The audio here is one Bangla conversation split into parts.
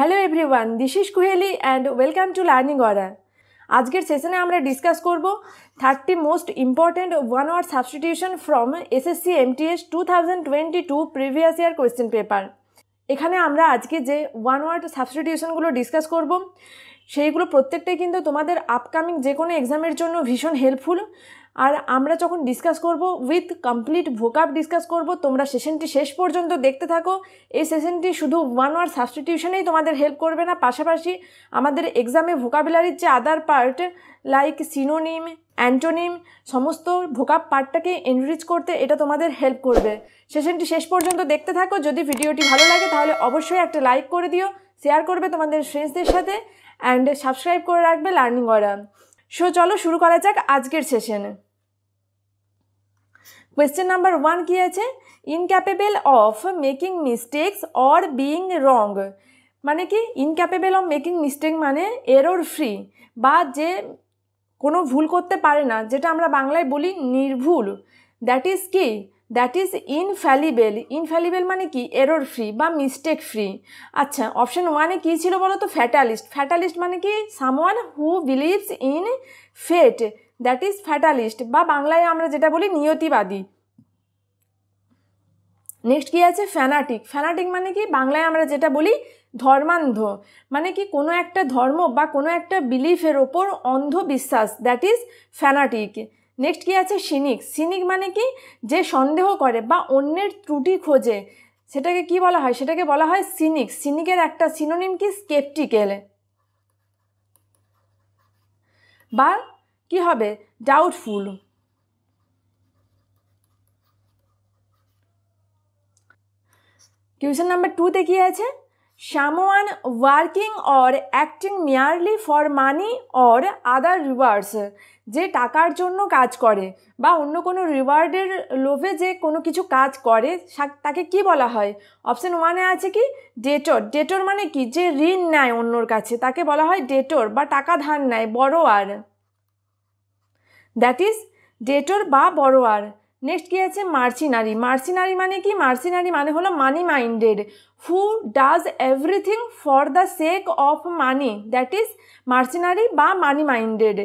hello everyone this is Kuheli and welcome to learning order আজকের সেশনে আমরা ডিসকাস করব thirty most important one word substitution from SSC MTS two thousand twenty two previous year question paper এখানে আমরা আজকে যে ওয়ান ওয়ার্ড সাবস্টিটিউশনগুলো ডিসকাস করব সেইগুলো প্রত্যেকটাই কিন্তু তোমাদের আপকামিং যে কোনো এক্সামের জন্য ভীষণ হেল্পফুল আর আমরা যখন ডিসকাস করব উইথ কমপ্লিট ভোকাপ ডিসকাস করব তোমরা সেশনটি শেষ পর্যন্ত দেখতে থাকো এই সেশনটি শুধু ওয়ান ওয়ার সাবস্টিটিউশনেই তোমাদের হেল্প করবে না পাশাপাশি আমাদের এক্সামে ভোকাবুলারির যে other part like synonym antonym সমস্ত ভোকাপ পার্টটাকে এনরিচ করতে এটা তোমাদের হেল্প করবে সেশনটি শেষ পর্যন্ত দেখতে থাকো যদি ভিডিওটি ভালো লাগে তাহলে অবশ্যই একটা লাইক করে দিও শেয়ার করবে তোমাদের ফ্রেন্ডসদের সাথে অ্যান্ড সাবস্ক্রাইব করে রাখবে লার্নিং অরা সো চলো শুরু করা যাক আজকের সেশন কোয়েশ্চেন নাম্বার ওয়ান কী আছে incapable of making mistakes or being wrong মানে কি ইনক্যাপেবেল অফ মেকিং মিস্টেক মানে এরর ফ্রি বা যে কোনো ভুল করতে পারে না যেটা আমরা বাংলায় বলি নির্ভুল দ্যাট ইজ কি দ্যাট ইজ ইনফ্যালিবেল ইনফ্যালিবেল মানে কি এরর ফ্রি বা মিস্টেক ফ্রি আচ্ছা অপশন ওয়ানে কী ছিল বলো তো ফ্যাটালিস্ট ফ্যাটালিস্ট মানে কি someone who believes in fate that is fatalist বা বাংলায় আমরা যেটা বলি নিয়তিবাদী নেক্সট কী আছে ফ্যানাটিক ফ্যানাটিক মানে কি বাংলায় আমরা যেটা বলি ধর্মান্ধ মানে কি কোনো একটা ধর্ম বা কোনো একটা বিলিফের ওপর অন্ধ বিশ্বাস দ্যাট ইজ ফ্যানাটিক নেক্সট কী আছে সিনিক সিনিক মানে কি যে সন্দেহ করে বা অন্যের ত্রুটি খোঁজে সেটাকে কি বলা হয় সেটাকে বলা হয় সিনিক সিনিকের একটা সিনোনিম কি স্কেপটিক্যাল বা কি হবে ডাউটফুল কিউশন নাম্বার টুতে কি আছে someone working or acting merely for money or other rewards যে টাকার জন্য কাজ করে বা অন্য কোনো রিওয়ার্ডের লোভে যে কোনো কিছু কাজ করে তাকে কি বলা হয় অপশান ওয়ানে আছে কি ডেটর ডেটর মানে কি যে ঋণ নেয় অন্যর কাছে তাকে বলা হয় ডেটর বা টাকা ধার নেয় বড় আর দ্যাট ইজ ডেটর বা বড়োয়ার নেক্সট কী আছে মার্সিনারি মার্সিনারি মানে কি মার্সিনারি মানে হলো money minded who does everything for the sake of money that is mercenary বা মানি মাইন্ডেড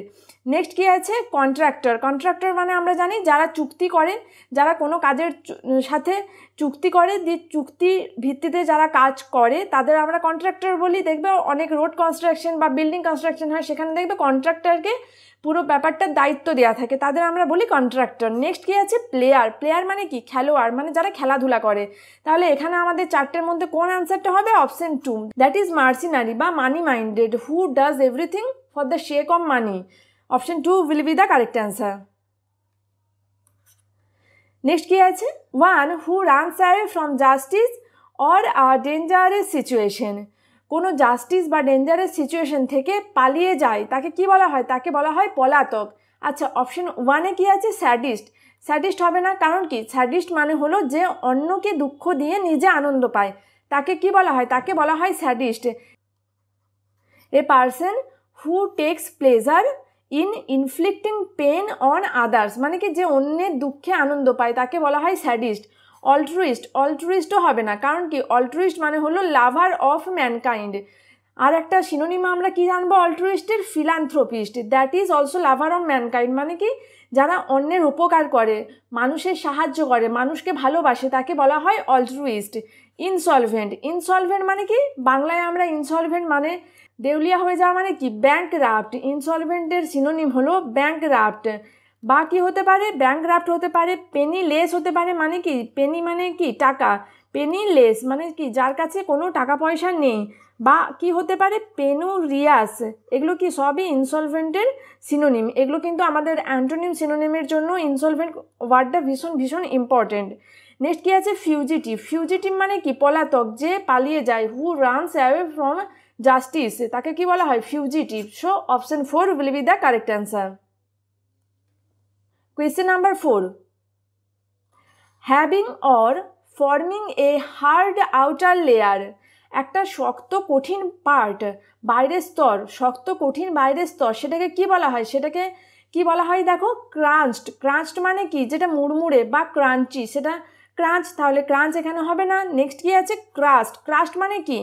নেক্সট কী আছে কন্ট্রাক্টর কন্ট্রাক্টর মানে আমরা জানি যারা চুক্তি করেন যারা কোনো কাজের সাথে চুক্তি করে দিয়ে চুক্তি ভিত্তিতে যারা কাজ করে তাদের আমরা কন্ট্রাক্টর বলি দেখবে অনেক রোড কনস্ট্রাকশন বা বিল্ডিং কনস্ট্রাকশন হয় সেখানে দেখবে কন্ট্রাক্টরকে পুরো ব্যাপারটার দায়িত্ব দেওয়া থাকে তাদের আমরা বলি কন্ট্রাক্টর নেক্সট কী আছে প্লেয়ার প্লেয়ার মানে কি খেলোয়াড় মানে যারা খেলাধুলা করে তাহলে এখানে আমাদের চারটের মধ্যে কোন অ্যান্সারটা হবে option two that is mercenary বা money minded who does everything for the sake of money option two will be the correct answer next কী আছে one who runs away from justice or a dangerous situation কোনো জাস্টিস বা ডেঞ্জারাস সিচুয়েশন থেকে পালিয়ে যায় তাকে কি বলা হয় তাকে বলা হয় পলাতক আচ্ছা অপশন ওয়ানে কি আছে স্যাডিস্ট স্যাডিস্ট হবে না কারণ কি স্যাডিস্ট মানে হলো যে অন্যকে দুঃখ দিয়ে নিজে আনন্দ পায় তাকে কি বলা হয় তাকে বলা হয় sadist a person who takes pleasure in inflicting pain on others মানে কি যে অন্যের দুঃখে আনন্দ পায় তাকে বলা হয় স্যাডিস্ট অলট্রুইস্ট অলট্রুইস্টও হবে না কারণ কি অলট্রুইস্ট মানে হলো লাভার অফ ম্যানকাইন্ড আর একটা সিনোনিমা আমরা কি জানবো অলট্রুইস্টের philanthropist that is also lover of mankind মানে কি যারা অন্যের উপকার করে মানুষের সাহায্য করে মানুষকে ভালোবাসে তাকে বলা হয় অলট্রুইস্ট ইনসলভেন্ট ইনসলভেন্ট মানে কি বাংলায় আমরা ইনসলভেন্ট মানে দেউলিয়া হয়ে যাওয়া মানে কি ব্যাঙ্ক রাফ্ট ইনসলভেন্টের সিনোনিম হলো ব্যাঙ্ক রাফ্ট বা কী হতে পারে ব্যাংক্রাফ্ট হতে পারে পেনি লেস হতে পারে মানে কি পেনি মানে কি টাকা পেনি লেস মানে কি যার কাছে কোনো টাকা পয়সা নেই বা কি হতে পারে পেনুরিয়াস এগুলো কি সবই ইনসলভেন্টের সিনোনিম এগুলো কিন্তু আমাদের অ্যান্টোনিম সিনোনিমের জন্য ইনসলভেন্ট ওয়ার্ডটা ভীষণ ভীষণ ইম্পর্টেন্ট নেক্সট কী আছে ফিউজিটিভ ফিউজিটিভ মানে কি পলাতক যে পালিয়ে যায় who runs away from justice তাকে কি বলা হয় fugitive so option four will be the correct answer Question number four having or forming a hard outer layer একটা শক্ত কঠিন পার্ট বাইরের স্তর শক্ত কঠিন বাইরের স্তর সেটাকে কি বলা হয় সেটাকে কি বলা হয় দেখো ক্রাঞ্চড ক্রাঞ্চড মানে কি যেটা মুড়মুড়ে বা ক্রাঞ্চি সেটা ক্রাঞ্চ তাহলে ক্রাঞ্চ এখানে হবে না নেক্সট কি আছে ক্রাস্ট ক্রাস্ট মানে কি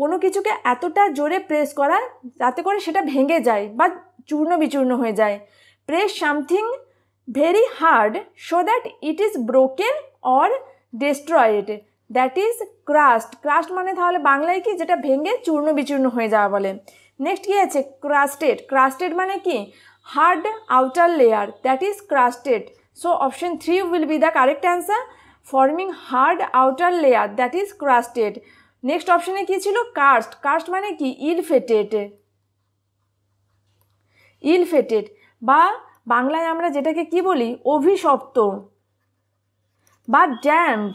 কোনো কিছুকে এতটা জোরে প্রেস করা যাতে করে সেটা ভেঙে যায় বা চূর্ণ বিচূর্ণ হয়ে যায় press something very hard so that it is broken or destroyed that is crust crust মানে তাহলে বাংলায় কি যেটা ভেঙে চূর্ণ বিচূর্ণ হয়ে যাওয়া বলে নেক্সট কী আছে ক্রাস্টেড ক্রাস্টেড মানে কি hard outer layer that is crusted so option three will be the correct answer forming hard outer layer that is crusted next অপশনে কী ছিল কার্স্ট কার্স্ট মানে কি ইল ফেটেড ইল ফেটেড বা বাংলায় আমরা যেটাকে কি বলি অভিশপ্ত বা damned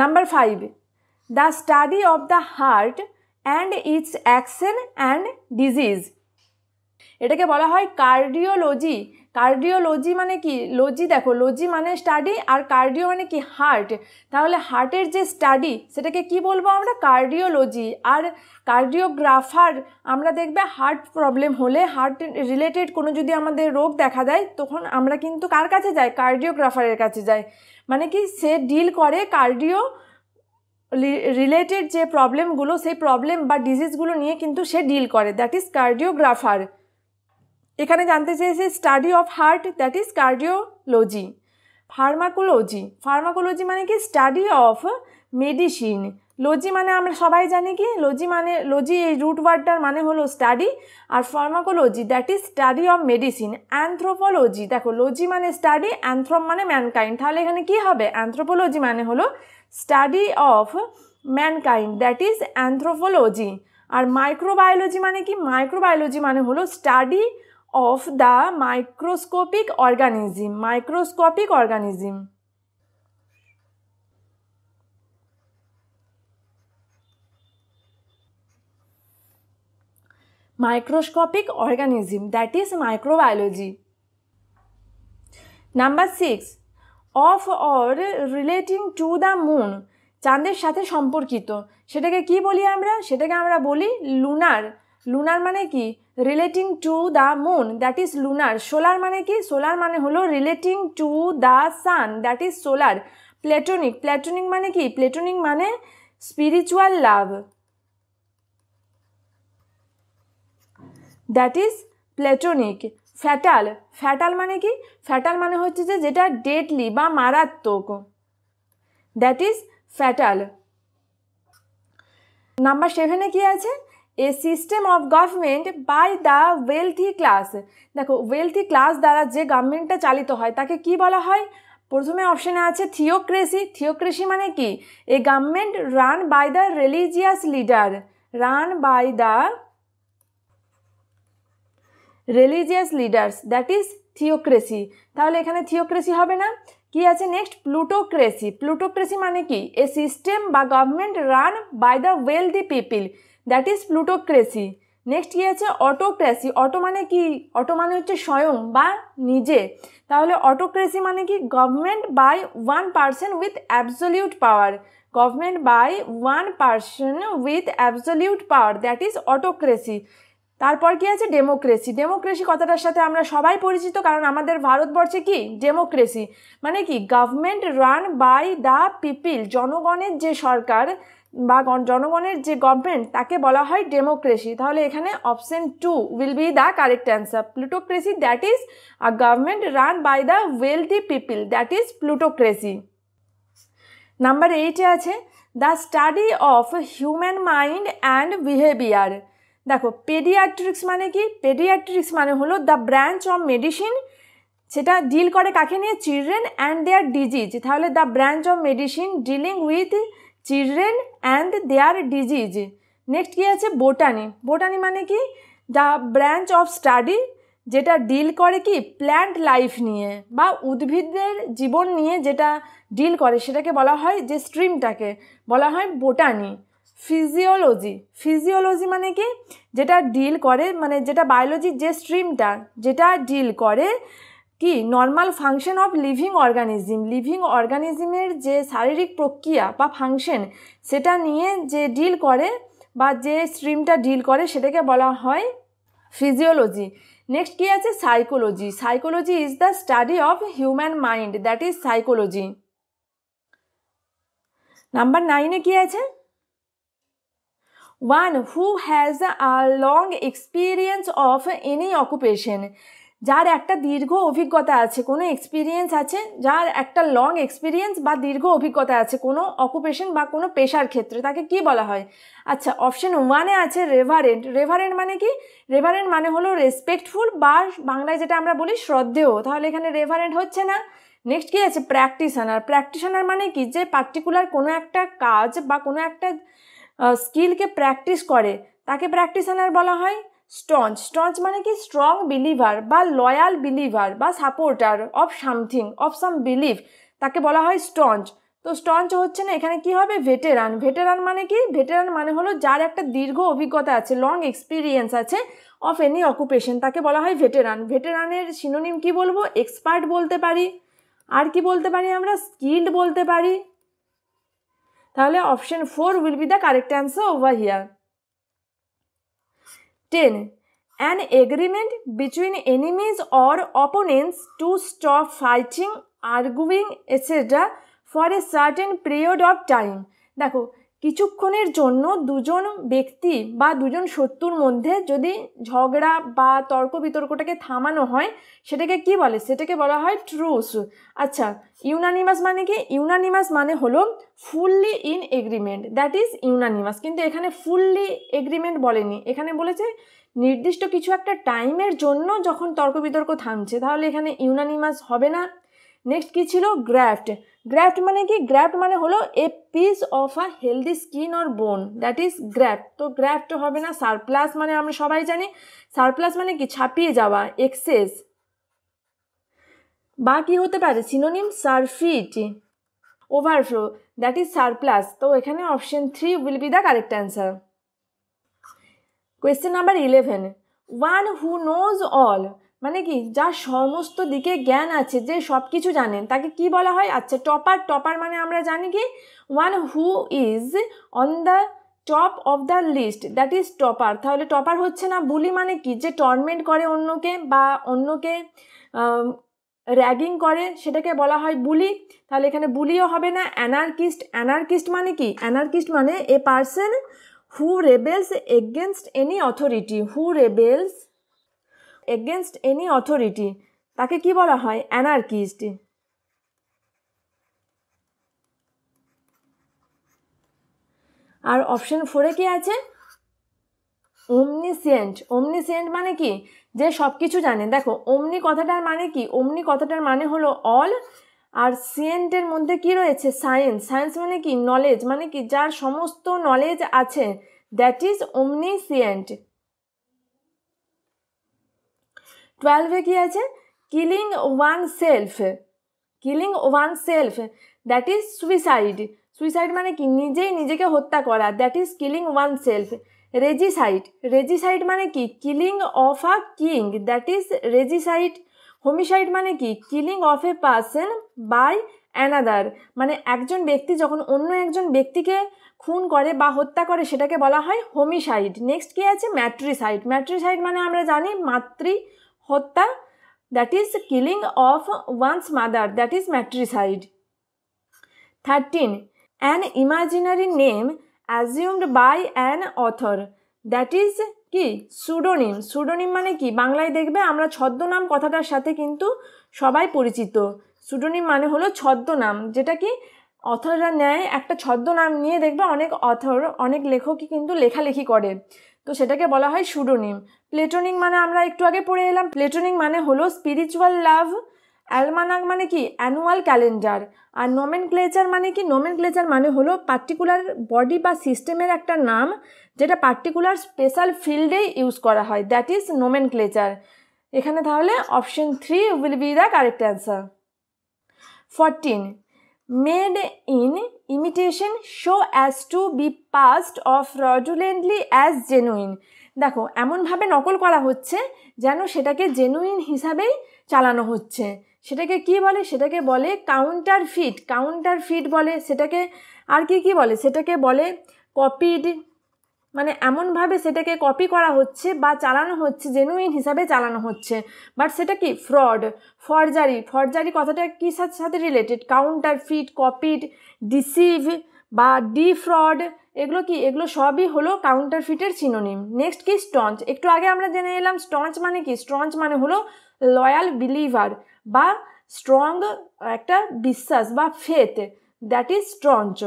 number five the study of the heart and its action and disease এটাকে বলা হয় কার্ডিওলজি কার্ডিওলজি মানে কি লজি দেখো লজি মানে স্টাডি আর কার্ডিও মানে কি হার্ট তাহলে হার্টের যে স্টাডি সেটাকে কি বলবো আমরা কার্ডিওলজি আর কার্ডিওগ্রাফার আমরা দেখবে হার্ট প্রবলেম হলে হার্ট রিলেটেড কোনো যদি আমাদের রোগ দেখা দেয় তখন আমরা কিন্তু কার কাছে যাই কার্ডিওগ্রাফারের কাছে যাই মানে কি সে ডিল করে কার্ডিও রিলেটেড যে প্রবলেমগুলো সেই প্রবলেম বা ডিজিজগুলো নিয়ে কিন্তু সে ডিল করে দ্যাট ইজ কার্ডিওগ্রাফার এখানে জানতে চেয়েছে study of heart that is cardiology pharmacology pharmacology মানে কি স্টাডি অফ মেডিসিন লজি মানে আমরা সবাই জানি কি লজি মানে লজি এই রুট ওয়ার্ডটার মানে হলো স্টাডি আর pharmacology that is study of medicine anthropology দেখো লজি মানে স্টাডি অ্যান্থ্রোপ মানে ম্যানকাইন্ড তাহলে এখানে কি হবে অ্যান্থ্রোপোলজি মানে হলো study of mankind that is anthropology আর মাইক্রোবায়োলজি মানে কি মাইক্রোবায়োলজি মানে হলো study of the microscopic organism microscopic organism microscopic organism that is microbiology number six of or relating to the moon চাঁদের সাথে সম্পর্কিত সেটাকে কি বলি আমরা সেটাকে আমরা বলি লুনার লুনার মানে কি relating to the moon that is lunar solar মানে কি সোলার মানে হলো relating to the sun that is solar platonic platonic মানে কি প্লেটনিক মানে spiritual love that is platonic fatal fatal মানে কি ফ্যাটাল মানে হচ্ছে যে যেটা ডেডলি বা মারাত্মক দ্যাট ইজ ফ্যাটাল নাম্বার সেভেনে কি আছে a system of government by the wealthy class দেখো ওয়েলথি ক্লাস দ্বারা যে গভর্নমেন্টটা চালিত হয় তাকে কি বলা হয় প্রথমে অপশানে আছে থিওক্রেসি থিওক্রেসি মানে কি a government run by the religious leader run by the religious leaders that is theocracy তাহলে এখানে থিওক্রেসি হবে না কি আছে নেক্সট প্লুটোক্রেসি প্লুটোক্রেসি মানে কি এ সিস্টেম বা government run by the wealthy people that is plutocracy next কী আছে অটোক্রেসি অটো মানে কি অটো মানে হচ্ছে স্বয়ং বা নিজে তাহলে অটোক্রেসি মানে কি government by one person with absolute power government by one person with absolute power that is autocracy তারপর কি আছে ডেমোক্রেসি ডেমোক্রেসি কথাটার সাথে আমরা সবাই পরিচিত কারণ আমাদের ভারতবর্ষে কি ডেমোক্রেসি মানে কি government run by the people জনগণের যে সরকার বা জনগণের যে গভর্নমেন্ট তাকে বলা হয় ডেমোক্রেসি তাহলে এখানে option two will be the correct answer plutocracy that is a government run by the wealthy people that is plutocracy number এইটে আছে the study of human mind and behaviour দেখো পেডিয়াট্রিক্স মানে কি পেডিয়াট্রিক্স মানে হলো দ্য ব্রাঞ্চ অফ মেডিসিন সেটা ডিল করে কাকে নিয়ে চিলড্রেন অ্যান্ড দেয়ার ডিজিজ তাহলে the branch of medicine dealing with children and their disease next কী আছে বোটানি বোটানি মানে কি দ্য ব্রাঞ্চ অফ স্টাডি যেটা ডিল করে কি প্ল্যান্ট লাইফ নিয়ে বা উদ্ভিদের জীবন নিয়ে যেটা ডিল করে সেটাকে বলা হয় যে স্ট্রিমটাকে বলা হয় বোটানি ফিজিওলজি ফিজিওলজি মানে কি যেটা ডিল করে মানে যেটা বায়োলজির যে স্ট্রিমটা যেটা ডিল করে কি normal function of living organism living অর্গানিজমের যে শারীরিক প্রক্রিয়া বা ফাংশন সেটা নিয়ে যে ডিল করে বা যে স্ট্রিমটা ডিল করে সেটাকে বলা হয় ফিজিওলজি নেক্সট কী আছে psychology psychology is the study of human mind that is psychology number নাইনে কী আছে one who has a long experience of any occupation যার একটা দীর্ঘ অভিজ্ঞতা আছে কোনো এক্সপিরিয়েন্স আছে যার একটা লং এক্সপিরিয়েন্স বা দীর্ঘ অভিজ্ঞতা আছে কোনো অকুপেশন বা কোনো পেশার ক্ষেত্রে তাকে কি বলা হয় আচ্ছা অপশন ওয়ানে আছে রেভারেন্ট রেভারেন্ট মানে কি রেভারেন্ট মানে হলো রেসপেক্টফুল বা বাংলায় যেটা আমরা বলি শ্রদ্ধেয় তাহলে এখানে রেভারেন্ট হচ্ছে না নেক্সট কী আছে প্র্যাকটিশনার প্র্যাকটিশনার মানে কি যে পার্টিকুলার কোনো একটা কাজ বা কোনো একটা স্কিলকে প্র্যাকটিস করে তাকে প্র্যাকটিশনার বলা হয় স্টঞ্চ স্টঞ্চ মানে কি স্ট্রং বিলিভার বা লয়াল বিলিভার বা supporter of something of some believe তাকে বলা হয় স্টঞ্চ তো স্টঞ্চ হচ্ছে না এখানে কি হবে ভেটেরান ভেটেরান মানে কি ভেটেরান মানে হলো যার একটা দীর্ঘ অভিজ্ঞতা আছে লং এক্সপিরিয়েন্স আছে অফ এনি অকুপেশন তাকে বলা হয় ভেটেরান ভেটেরানের সিনোনিম কি বলবো এক্সপার্ট বলতে পারি আর কি বলতে পারি আমরা স্কিল্ড বলতে পারি তাহলে option four will be the correct answer over here ten an agreement between enemies or opponents to stop fighting arguing etcetera for a certain period of time দেখো কিছুক্ষণের জন্য দুজন ব্যক্তি বা দুজন শত্রুর মধ্যে যদি ঝগড়া বা তর্ক বিতর্কটাকে থামানো হয় সেটাকে কি বলে সেটাকে বলা হয় ট্রুস আচ্ছা ইউনানিমাস মানে কি ইউনানিমাস মানে হলো fully in agreement that is unanimous কিন্তু এখানে ফুললি এগ্রিমেন্ট বলেনি এখানে বলেছে নির্দিষ্ট কিছু একটা টাইমের জন্য যখন তর্ক বিতর্ক থামছে তাহলে এখানে ইউনানিমাস হবে না নেক্সট কি ছিল গ্র্যাফট গ্র্যাফট মানে কি গ্র্যাফট মানে হলো a piece of a healthy skin or bone that is graft তো গ্র্যাফট হবে না সারপ্লাস মানে আমরা সবাই জানি সারপ্লাস মানে কি ছাপিয়ে যাওয়া এক্সেস বা কী হতে পারে synonym surfeit overflow that is surplus তো এখানে option three will be the correct answer question number eleven one who knows all মানে কি যার সমস্ত দিকে জ্ঞান আছে যে সব কিছু জানেন তাকে কি বলা হয় আচ্ছা টপার টপার মানে আমরা জানি কি one who is on the top of the list that is topper তাহলে টপার হচ্ছে না বুলি মানে কি যে টর্মেন্ট করে অন্যকে বা অন্যকে র্যাগিং করে সেটাকে বলা হয় বুলি তাহলে এখানে বুলিও হবে না অ্যানার্কিস্ট অ্যানার্কিস্ট মানে কি অ্যানার্কিস্ট মানে a person who rebels against any authority who rebels against any authority তাকে কি বলা হয় অ্যানার্কিস্ট আর অপশন ফোরে কি আছে ওমনিসিয়েন্ট ওমনিসিয়েন্ট মানে কি যে সব কিছু জানে দেখো অমনি কথাটার মানে কি অমনি কথাটার মানে হলো অল আর সিয়েন্টের মধ্যে কি রয়েছে সায়েন্স সায়েন্স মানে কি নলেজ মানে কি যার সমস্ত নলেজ আছে দ্যাট ইজ ওমনিসিয়েন্ট টুয়েলভে কি আছে killing oneself killing oneself that is suicide suicide মানে কি নিজেই নিজেকে হত্যা করা that is killing oneself regicide regicide মানে কি killing of a king that is regicide homicide মানে কি killing of a person by another মানে একজন ব্যক্তি যখন অন্য একজন ব্যক্তিকে খুন করে বা হত্যা করে সেটাকে বলা হয় হোমিসাইড নেক্সট কী আছে ম্যাট্রিসাইড ম্যাট্রিসাইড মানে আমরা জানি মাতৃ hotta that is killing of one's mother that is matricide 13 an imaginary name assumed by an author that is কি সুডোনিম সুডোনিম মানে কি বাংলায় দেখবে আমরা ছদ্মনাম কথাটার সাথে কিন্তু সবাই পরিচিত সুডোনিম মানে হলো ছদ্মনাম যেটা কি অথররা নেয় একটা ছদ্মনাম নিয়ে দেখবে অনেক অথর অনেক লেখকই কিন্তু লেখালেখি করে তো সেটাকে বলা হয় সুডোনিম প্লেটোনিক মানে আমরা একটু আগে পড়ে এলাম প্লেটোনিক মানে হলো স্পিরিচুয়াল লাভ অ্যালমানাক মানে কি অ্যানুয়াল ক্যালেন্ডার আর নোমেন ক্লেচার মানে কি নোমেন ক্লেচার মানে হলো পার্টিকুলার বডি বা সিস্টেমের একটা নাম যেটা পার্টিকুলার স্পেশাল ফিল্ডেই ইউজ করা হয় দ্যাট ইজ নোমেন ক্লেচার এখানে তাহলে option three will be the correct answer fourteen made in imitation so as to be passed off fraudulently as genuine দেখো এমনভাবে নকল করা হচ্ছে যেন সেটাকে জেনুইন হিসাবেই চালানো হচ্ছে সেটাকে কি বলে সেটাকে বলে কাউন্টার ফিট কাউন্টার ফিট বলে সেটাকে আর কি কি বলে সেটাকে বলে কপিড মানে এমনভাবে সেটাকে কপি করা হচ্ছে বা চালানো হচ্ছে জেনুইন হিসাবে চালানো হচ্ছে বাট সেটা কি ফ্রড ফরজারি ফরজারি কথাটা কী সাথে সাথে related counterfeit copied deceive বা ডি ফ্রড এগুলো কি এগুলো সবই হলো কাউন্টার ফিটের সিনোনিম নেক্সট কি স্টঞ্চ একটু আগে আমরা জেনে এলাম স্টঞ্চ মানে কি স্টঞ্চ মানে হলো লয়াল বিলিভার বা স্ট্রং একটা বিশ্বাস বা faith that is staunch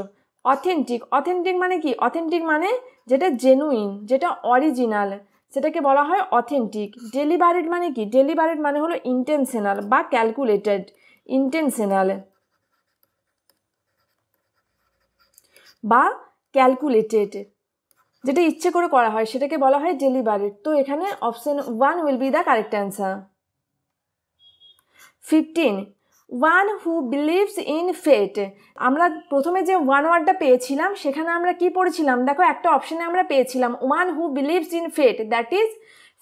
authentic authentic মানে কি অথেন্টিক মানে যেটা জেনুইন যেটা অরিজিনাল সেটাকে বলা হয় অথেন্টিক ডেলিভারেড মানে কি ডেলিভারেড মানে হলো ইন্টেনশনাল বা ক্যালকুলেটেড ইন্টেনশনাল বা ক্যালকুলেটেড যেটা ইচ্ছে করে করা হয় সেটাকে বলা হয় ডেলিভারেড তো এখানে option one will be the correct answer fifteen one who believes in fate আমরা প্রথমে যে ওয়ান ওয়ার্ডটা পেয়েছিলাম সেখানে আমরা কি পড়েছিলাম দেখো একটা অপশানে আমরা পেয়েছিলাম one who believes in fate that is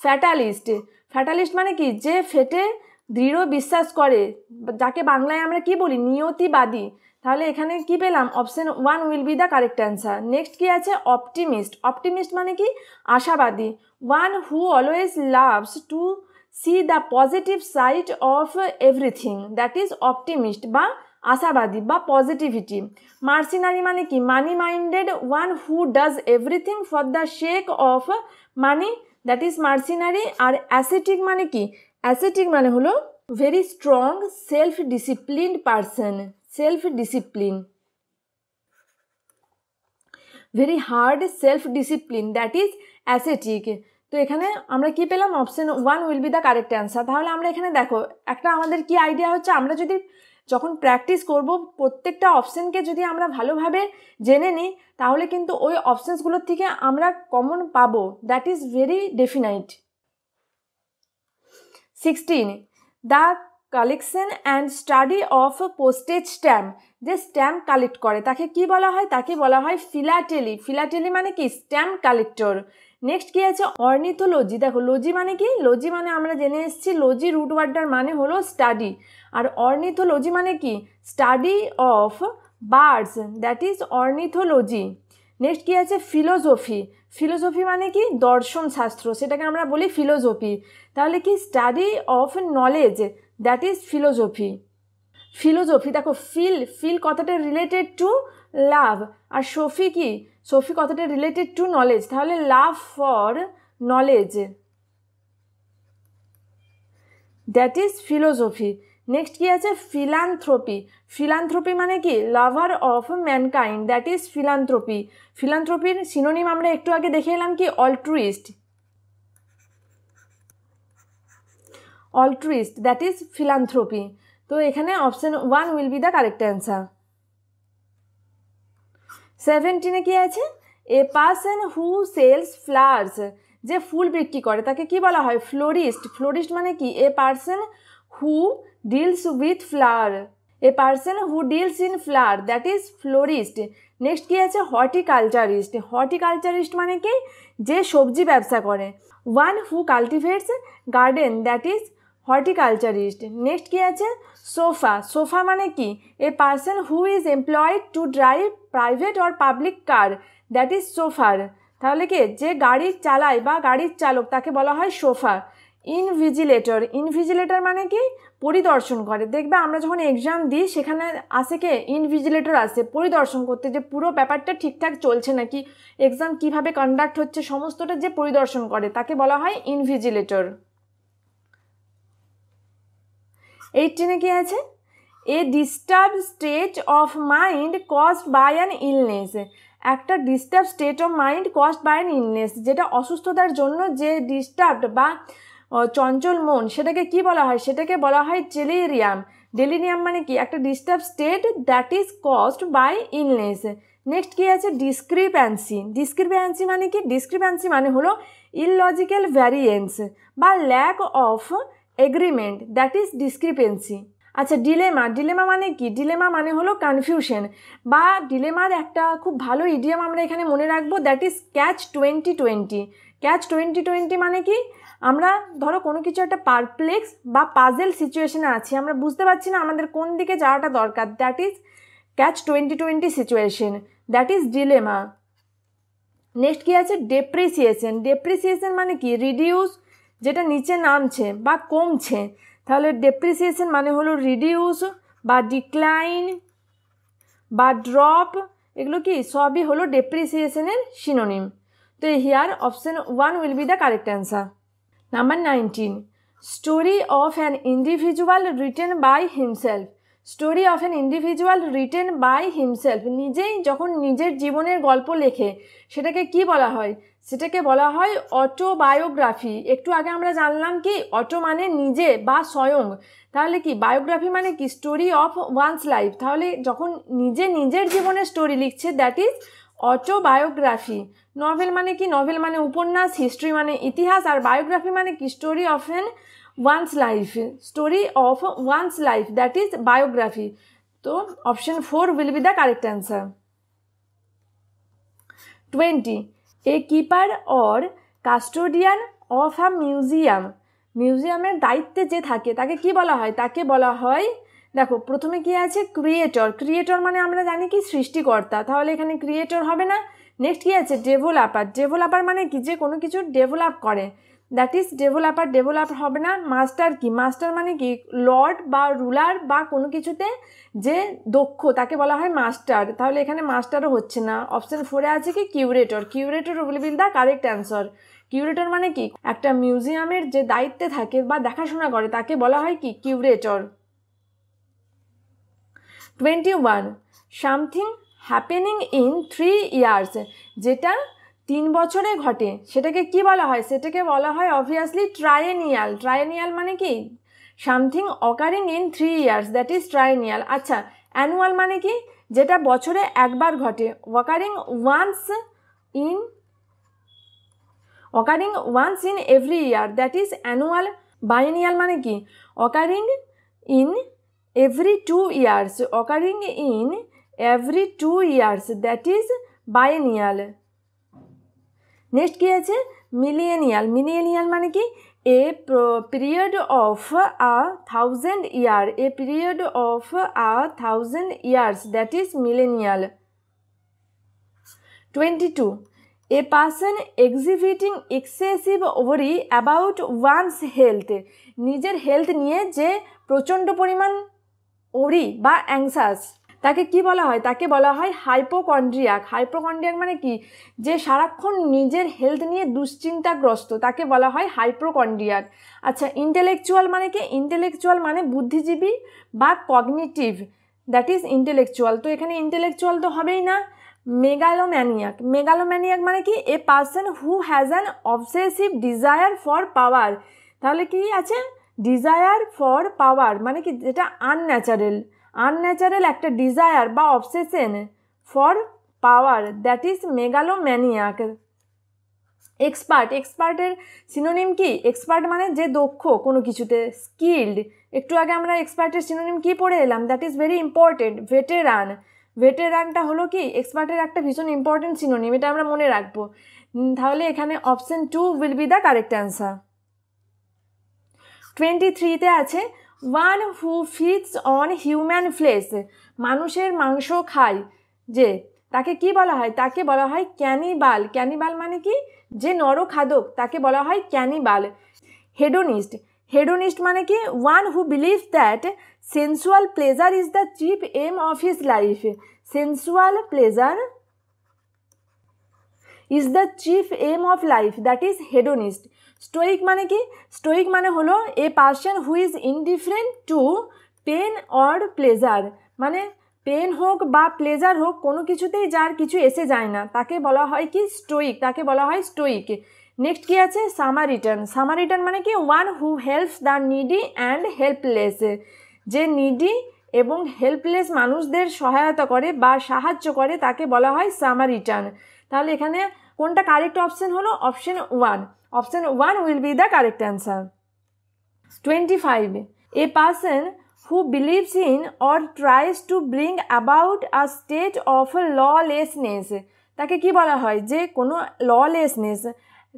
fatalist fatalist মানে কি যে ফেটে দৃঢ় বিশ্বাস করে যাকে বাংলায় আমরা কি বলি নিয়তিবাদী তাহলে এখানে কি পেলাম option one will be the correct answer next কি আছে অপটিমিস্ট অপটিমিস্ট মানে কি আশাবাদী one who always loves to see the positive side of everything that is optimist বা আশাবাদী বা পজিটিভিটি মার্সিনারি মানে কি money minded one who does everything for the sake of money that is mercenary আর অ্যাসেটিক মানে কি অ্যাসেটিক মানে হলো very strong self disciplined person self discipline very hard self discipline that is ascetic তো এখানে আমরা কি পেলাম option one will be the correct answer তাহলে আমরা এখানে দেখো একটা আমাদের কি আইডিয়া হচ্ছে আমরা যদি যখন প্র্যাকটিস করব প্রত্যেকটা অপশানকে যদি আমরা ভালোভাবে জেনে নিই তাহলে কিন্তু ওই অপশানসগুলোর থেকে আমরা কমন পাবো that is very definite sixteen the collection and study of postage stamp যে স্ট্যাম্প কালেক্ট করে তাকে কি বলা হয় তাকে বলা হয় ফিলাটেলি ফিলাটেলি মানে কি স্ট্যাম্প কালেক্টর নেক্সট কি আছে অর্নিথোলজি দেখো লজি মানে কি লজি মানে আমরা জেনে এসেছি লজি রুট ওয়ার্ডটার মানে হলো স্টাডি আর অর্নিথোলজি মানে কি study of birds that is ornithology next কি আছে ফিলোসফি ফিলোসফি মানে কি দর্শন শাস্ত্র সেটাকে আমরা বলি ফিলোসফি তাহলে কি study of knowledge that is philosophy philosophy দেখো ফিল ফিল কথাটা রিলেটেড টু লাভ আর সফি কি সফি কথাটা রিলেটেড টু নলেজ তাহলে love for knowledge that is philosophy next কি আছে ফিলান্থ্রোপি ফিলান্থ্রোপি মানে কি lover of mankind that is philanthropy ফিলান্থ্রোপির সিনোনিম আমরা একটু আগে দেখে এলাম কি অলট্রুইস্ট অলট্রুইস্ট দ্যাট ইজ ফিলান্থ্রোপি তো এখানে option one will be the correct answer সেভেন্টিনে কি আছে a person who sells flowers যে ফুল বিক্রি করে তাকে কি বলা হয় ফ্লোরিস্ট ফ্লোরিস্ট মানে কি a person who deals with flower a person who deals in flower that is florist next কী আছে হর্টিকালচারিস্ট হর্টিকালচারিস্ট মানে কি যে সবজি ব্যবসা করে one who cultivates garden that is horticulturist next কি আছে সোফা সোফা মানে কি a person who is employed to drive private or public car that is chauffeur তাহলে কি যে গাড়ি চালায় বা গাড়ির চালক তাকে বলা হয় সোফা ইনভিজিলেটর ইনভিজিলেটর মানে কি পরিদর্শন করে দেখবে আমরা যখন এক্সাম দিই সেখানে আসে কে ইনভিজিলেটর আসে পরিদর্শন করতে যে পুরো ব্যাপারটা ঠিকঠাক চলছে নাকি এক্সাম কিভাবে কন্ডাক্ট হচ্ছে সমস্তটা যে পরিদর্শন করে তাকে বলা হয় ইনভিজিলেটর এইটিনে কি আছে a disturb state of mind caused by an illness একটা disturb state of mind caused by an illness যেটা অসুস্থতার জন্য যে ডিস্টার্বড বা চঞ্চল মন সেটাকে কি বলা হয় সেটাকে বলা হয় চেলেরিয়াম ডেলিরিয়াম মানে কি একটা disturb state that is caused by illness next কী আছে ডিসক্রিপ্যান্সি ডিসক্রিপ্যান্সি মানে কি ডিসক্রিপ্যান্সি মানে হলো ইললজিক্যাল ভ্যারিয়েন্স বা lack of agreement that is discrepancy আচ্ছা ডিলেমা ডিলেমা মানে কি ডিলেমা মানে হলো কনফিউশন বা ডিলেমার একটা খুব ভালো ইডিয়াম আমরা এখানে মনে রাখবো that is catch twenty twenty catch twenty twenty মানে কি আমরা ধরো কোনো কিছু একটা পারপ্লেক্স বা পাজেল সিচুয়েশানে আছি আমরা বুঝতে পারছি না আমাদের কোন দিকে যাওয়াটা দরকার that is catch twenty twenty situation that is dilemma next কী আছে ডেপ্রিসিয়েশন ডেপ্রিসিয়েশন মানে কি রিডিউস যেটা নিচে নামছে বা কমছে তাহলে ডেপ্রিসিয়েশন মানে হলো রিডিউস বা ডিক্লাইন বা ড্রপ এগুলো কি সবই হলো ডেপ্রিসিয়েশনের সিনোনিম তো here option one will be the correct answer number nineteen story of an individual written by himself story of an individual written by himself নিজেই যখন নিজের জীবনের গল্প লেখে সেটাকে কি বলা হয় সেটাকে বলা হয় অটোবায়োগ্রাফি একটু আগে আমরা জানলাম কি অটো মানে নিজে বা স্বয়ং তাহলে কি বায়োগ্রাফি মানে কি স্টোরি অফ ওয়ান্স লাইফ তাহলে যখন নিজে নিজের জীবনের স্টোরি লিখছে দ্যাট ইজ অটোবায়োগ্রাফি নভেল মানে কি নভেল মানে উপন্যাস হিস্ট্রি মানে ইতিহাস আর বায়োগ্রাফি মানে কি story of an one's life story of one's life that is biography তো option four will be the correct answer twenty a keeper or custodian of a museum মিউজিয়ামের দায়িত্বে যে থাকে তাকে কি বলা হয় তাকে বলা হয় দেখো প্রথমে কি আছে ক্রিয়েটর ক্রিয়েটর মানে আমরা জানি কি সৃষ্টিকর্তা তাহলে এখানে ক্রিয়েটর হবে না নেক্সট কী আছে ডেভেলপার ডেভেলপার মানে কি যে কোনো কিছু ডেভেলপ করে দ্যাট ইজ ডেভেলপার ডেভেলপ হবে না মাস্টার কি মাস্টার মানে কি লর্ড বা রুলার বা কোনো কিছুতে যে দক্ষ তাকে বলা হয় মাস্টার তাহলে এখানে মাস্টারও হচ্ছে না অপশান ফোরে আছে কি curator curator will be the correct answer curator মানে কি একটা মিউজিয়ামের যে দায়িত্বে থাকে বা দেখাশোনা করে তাকে বলা হয় কি curator twenty one something happening in three years যেটা তিন বছরে ঘটে সেটাকে কি বলা হয় সেটাকে বলা হয় অবভিয়াসলি ট্রায়েনিয়াল ট্রায়েনিয়াল মানে কি something occurring in three years that is triennial আচ্ছা অ্যানুয়াল মানে কি যেটা বছরে একবার ঘটে occurring once in occurring once in every year that is annual biennial মানে কি occurring in every two years occurring in every two years that is biennial next কী আছে মিলিয়েনিয়াল মিলিয়েনিয়াল মানে কি a period of a thousand year a period of a thousand years that is millennial twenty two a person exhibiting excessive worry about one's health নিজের হেলথ নিয়ে যে প্রচণ্ড পরিমাণ ওরি বা অ্যাংসাস তাকে কি বলা হয় তাকে বলা হয় হাইপোকন্ড্রিয়াক হাইপোকন্ড্রিয়াক মানে কি যে সারাক্ষণ নিজের হেলথ নিয়ে দুশ্চিন্তাগ্রস্ত তাকে বলা হয় হাইপ্রোকন্ড্রিয়াক আচ্ছা ইন্টেলেকচুয়াল মানে কি ইন্টেলেকচুয়াল মানে বুদ্ধিজীবী বা কগনিটিভ দ্যাট ইজ ইন্টেলেকচুয়াল তো এখানে ইন্টেলেকচুয়াল তো হবেই না মেগালোম্যানিয়াক মেগালোম্যানিয়াক মানে কি a person who has an obsessive desire for power তাহলে কি আছে ডিজায়ার ফর পাওয়ার মানে কি যেটা আনন্যাচারাল আনন্যাচারাল একটা ডিজায়ার বা obsession for power that is maniac expert এক্সপার্টের সিনোনিম কি এক্সপার্ট মানে যে দক্ষ কোনো কিছুতে স্কিল্ড একটু আগে আমরা এক্সপার্টের সিনোনিম কি পড়ে এলাম that is very important veteran ভেটেরানটা হলো কি এক্সপার্টের একটা ভীষণ ইম্পর্টেন্ট সিনোনিম এটা আমরা মনে রাখবো তাহলে এখানে option two will be the correct answer twenty থ্রিতে আছে one who feeds on human flesh মানুষের মাংস খায় যে তাকে কি বলা হয় তাকে বলা হয় ক্যানিবাল ক্যানিবাল মানে কি যে নরখাদক তাকে বলা হয় ক্যানিবাল হেডোনিস্ট হেডোনিস্ট মানে কি one who believe that sensual pleasure is the chief aim of his life sensual pleasure is the chief aim of life that is hedonist stoic মানে কি স্টোয়িক মানে হলো a person who is indifferent to pain or pleasure মানে পেন হোক বা প্লেজার হোক কোনো কিছুতেই যার কিছু এসে যায় না তাকে বলা হয় কি স্টোয়িক তাকে বলা হয় স্টোয়িক নেক্সট কি আছে সামার রিটার্ন মানে কি one who helps the needy and helpless যে নিডি এবং হেল্পলেস মানুষদের সহায়তা করে বা সাহায্য করে তাকে বলা হয় রিটার্ন তাহলে এখানে কোনটা কারেক্ট অপশন হলো option one option one will be the correct answer twenty five a person who believes in or tries to bring about a state of lawlessness তাকে কি বলা হয় যে কোনো ললেসনেস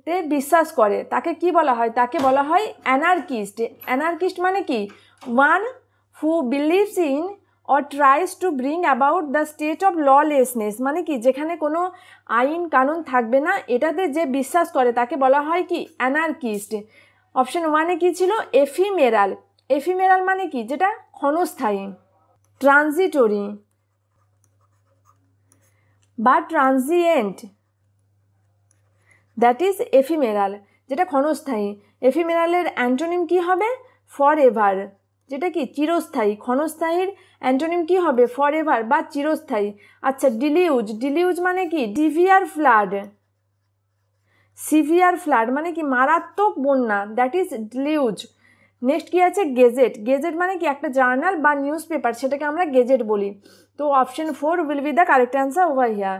তে বিশ্বাস করে তাকে কি বলা হয় তাকে বলা হয় অ্যানার্কিস্ট অ্যানার্কিস্ট মানে কি one who believes in or tries to bring about the state of lawlessness মানে কি যেখানে কোনো আইন কানুন থাকবে না এটাতে যে বিশ্বাস করে তাকে বলা হয় কি অ্যানার্কিস্ট অপশন ওয়ানে কী ছিল এফিমেরাল এফিমেরাল মানে কি যেটা ক্ষণস্থায়ী ট্রানজিটরি বা ট্রানজিয়েন্ট দ্যাট ইজ এফিমেরাল যেটা ক্ষণস্থায়ী এফিমেরালের অ্যান্টোনিম কি হবে ফর এভার যেটা কি চিরস্থায়ী ক্ষণস্থায়ীর অ্যান্টোনিম কি হবে ফর এভার বা চিরস্থায়ী আচ্ছা ডিলিউজ ডিলিউজ মানে কি ডিভিয়ার ফ্লাড সিভিয়ার ফ্লাড মানে কি মারাত্মক বন্যা দ্যাট ইজ ডিলিউজ নেক্সট কি আছে গেজেট গেজেট মানে কি একটা জার্নাল বা নিউজ পেপার সেটাকে আমরা গেজেট বলি তো option four will be the correct answer over here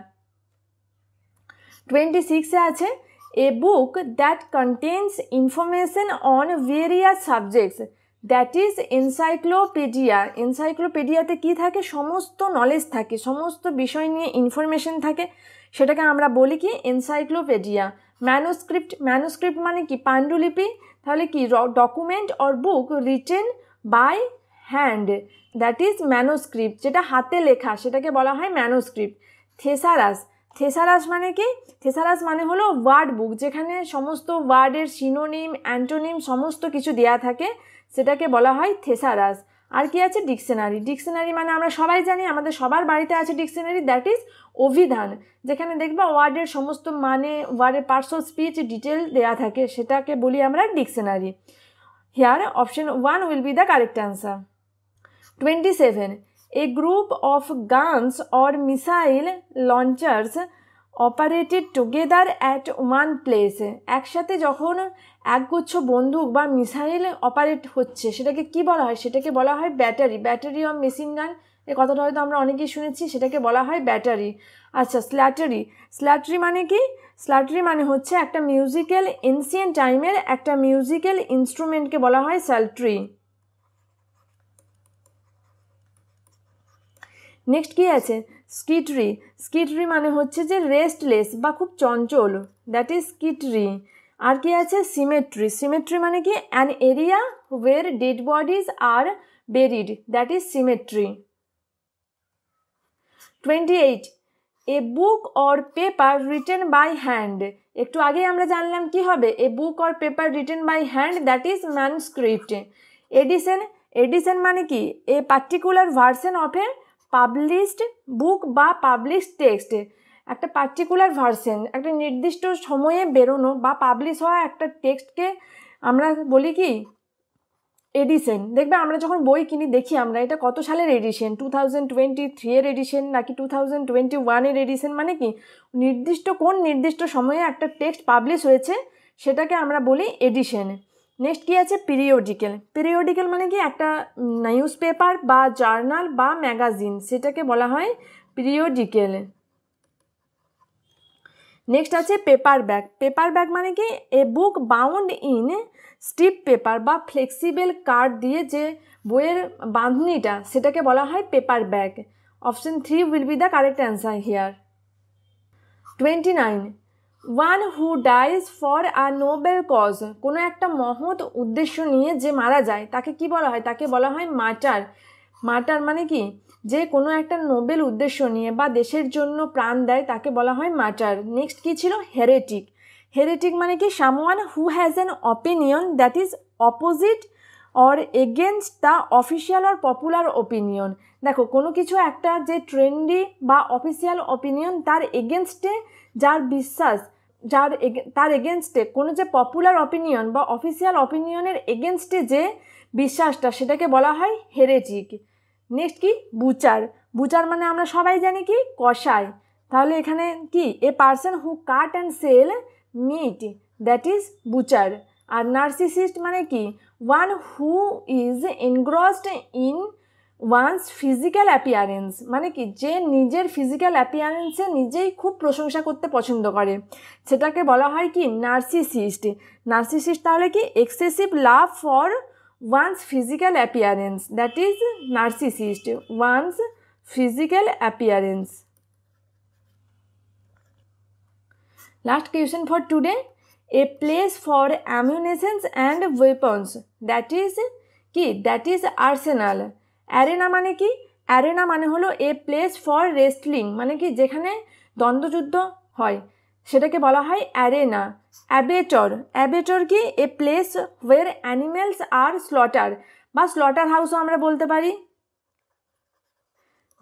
twenty সিক্সে আছে a book that contains information on various subjects that is encyclopedia এনসাইক্লোপেডিয়াতে কি থাকে সমস্ত নলেজ থাকে সমস্ত বিষয় নিয়ে ইনফরমেশন থাকে সেটাকে আমরা বলি কি এনসাইক্লোপেডিয়া ম্যানুস্ক্রিপ্ট ম্যানুস্ক্রিপ্ট মানে কি পাণ্ডুলিপি তাহলে কি document or book written by hand that is manuscript যেটা হাতে লেখা সেটাকে বলা হয় ম্যানুস্ক্রিপ্ট থেসারাস থেসারাস মানে কি থেসারাস মানে হলো ওয়ার্ড বুক যেখানে সমস্ত ওয়ার্ডের সিনোনিম অ্যান্টোনিম সমস্ত কিছু দেয়া থাকে সেটাকে বলা হয় থেসারাস আর কি আছে ডিকশনারি ডিকশনারি মানে আমরা সবাই জানি আমাদের সবার বাড়িতে আছে ডিকশনারি দ্যাট ইজ অভিধান যেখানে দেখবা ওয়ার্ডের সমস্ত মানে ওয়ার্ডের পার্টস অফ স্পিচ ডিটেল দেয়া থাকে সেটাকে বলি আমরা dictionary here option one will be the correct answer twenty seven a group of guns or missile launchers operated together at one place একসাথে যখন একগুচ্ছ বন্দুক বা মিসাইল অপারেট হচ্ছে সেটাকে কি বলা হয় সেটাকে বলা হয় battery battery of machine gun এ কথাটা হয়তো আমরা অনেকেই শুনেছি সেটাকে বলা হয় ব্যাটারি আচ্ছা স্ল্যাটারি স্ল্যাটারি মানে কি স্ল্যাটারি মানে হচ্ছে একটা মিউজিক্যাল এনসিয়েন্ট টাইমের একটা মিউজিক্যাল ইনস্ট্রুমেন্টকে বলা হয় স্যালট্রি নেক্সট কি আছে স্কিটরি স্কিটরি মানে হচ্ছে যে রেস্টলেস বা খুব চঞ্চল দ্যাট ইজ স্কিটরি আর কি আছে সিমেট্রি সিমেট্রি মানে কি an area where dead bodies are buried that is cemetery twenty eight a book or paper written by hand একটু আগে আমরা জানলাম কি হবে a book or paper written by hand that is manuscript edition edition মানে কি a particular version of a published book বা পাবলিশ টেক্সট একটা পার্টিকুলার ভার্সেন একটা নির্দিষ্ট সময়ে বেরোনো বা পাবলিশ হওয়া একটা টেক্সটকে আমরা বলি কি এডিশন দেখবে আমরা যখন বই কিনি দেখি আমরা এটা কত সালের edition two thousand twenty three এর এডিশন নাকি টু থাউজেন্ড টোয়েন্টি ওয়ানের এডিশন মানে কি নির্দিষ্ট কোন নির্দিষ্ট সময়ে একটা টেক্সট পাবলিশ হয়েছে সেটাকে আমরা বলি এডিশন নেক্সট কী আছে পিরিয়ডিক্যাল পিরিয়ডিক্যাল মানে কি একটা নিউজ পেপার বা জার্নাল বা ম্যাগাজিন সেটাকে বলা হয় পিরিয়ডিক্যাল নেক্সট আছে পেপার ব্যাগ পেপার ব্যাগ মানে কি a book bound in stiff paper বা ফ্লেক্সিবল কার্ড দিয়ে যে বইয়ের বাঁধনিটা সেটাকে বলা হয় paperback option three will be the correct answer here twenty nine one who dies for a noble cause কোনো একটা মহৎ উদ্দেশ্য নিয়ে যে মারা যায় তাকে কি বলা হয় তাকে বলা হয় মাটার মাটার মানে কি যে কোনো একটা নোবেল উদ্দেশ্য নিয়ে বা দেশের জন্য প্রাণ দেয় তাকে বলা হয় মাটার নেক্সট কি ছিল হেরেটিক হেরেটিক মানে কি someone who has an opinion that is opposite or against the official or popular opinion দেখো কোনো কিছু একটা যে ট্রেন্ডি বা অফিসিয়াল ওপিনিয়ন তার এগেনস্টে যার বিশ্বাস যার তার এগেনস্টে কোনো যে পপুলার অপিনিয়ন বা অফিসিয়াল অপিনিয়নের এগেনস্টে যে বিশ্বাসটা সেটাকে বলা হয় হেরেজিক নেক্সট কি বুচার বুচার মানে আমরা সবাই জানি কি কষাই তাহলে এখানে কি a person who cut and sell meat that is butcher আর নার্সিসিস্ট মানে কি one who is engrossed in one's physical appearance মানে কি যে নিজের ফিজিক্যাল অ্যাপিয়ারেন্সে নিজেই খুব প্রশংসা করতে পছন্দ করে সেটাকে বলা হয় কি নার্সিসিস্ট নার্সিসিস্ট তাহলে কি excessive love for one's physical appearance that is narcissist one's physical appearance last question for today a place for ammunitions and weapons that is কি দ্যাট ইজ আর্সেনাল অ্যারেনা মানে কি অ্যারেনা মানে হলো এ প্লেস ফর রেসলিং মানে কি যেখানে দ্বন্দ্বযুদ্ধ হয় সেটাকে বলা হয় অ্যারেনা অ্যাবেটর অ্যাবেটর কি a place where animals are slaughter বা স্লটার হাউসও আমরা বলতে পারি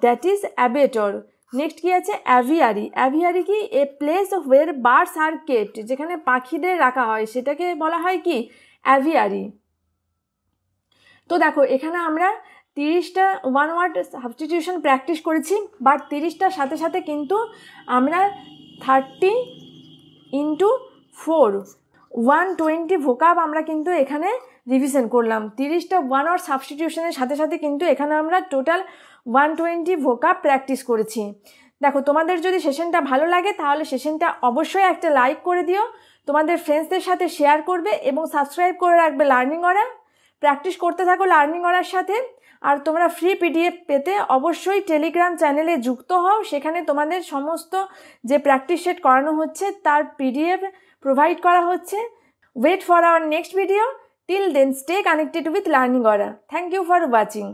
দ্যাট ইজ অ্যাবেটর নেক্সট কি আছে অ্যাভিয়ারি অ্যাভিয়ারি কি a place where birds are kept যেখানে পাখিদের রাখা হয় সেটাকে বলা হয় কি অ্যাভিয়ারি তো দেখো এখানে আমরা তিরিশটা ওয়ান ওয়ার্ড সাবস্টিটিউশন প্র্যাকটিস করেছি বাট তিরিশটার সাথে সাথে কিন্তু আমরা thirty into four one twenty vocab আমরা কিন্তু এখানে রিভিশন করলাম তিরিশটা ওয়ান ওয়ার সাবস্টিটিউশনের সাথে সাথে কিন্তু এখানে আমরা total one twenty vocab practice করেছি দেখো তোমাদের যদি সেশনটা ভালো লাগে তাহলে সেশনটা অবশ্যই একটা লাইক করে দিও তোমাদের ফ্রেন্ডসদের সাথে শেয়ার করবে এবং সাবস্ক্রাইব করে রাখবে লার্নিং অরা প্র্যাকটিস করতে থাকো লার্নিং অরার সাথে আর তোমরা ফ্রি পিডিএফ পেতে অবশ্যই টেলিগ্রাম চ্যানেলে যুক্ত হও সেখানে তোমাদের সমস্ত যে প্র্যাকটিস সেট করানো হচ্ছে তার পিডিএফ প্রোভাইড করা হচ্ছে wait for our next video till then stay connected with Learning Aura thank you for watching